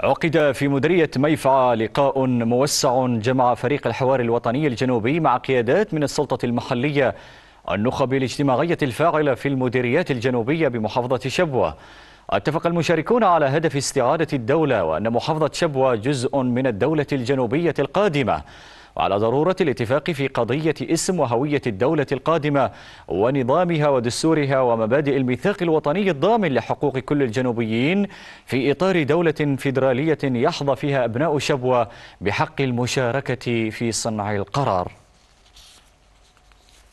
عقد في مديرية ميفعى لقاء موسع جمع فريق الحوار الوطني الجنوبي مع قيادات من السلطة المحلية النخب الاجتماعية الفاعلة في المديريات الجنوبية بمحافظة شبوة اتفق المشاركون على هدف استعادة الدولة وأن محافظة شبوة جزء من الدولة الجنوبية القادمة وعلى ضرورة الاتفاق في قضية اسم وهوية الدولة القادمة ونظامها ودستورها ومبادئ الميثاق الوطني الضامن لحقوق كل الجنوبيين في إطار دولة فيدرالية يحظى فيها أبناء شبوة بحق المشاركة في صنع القرار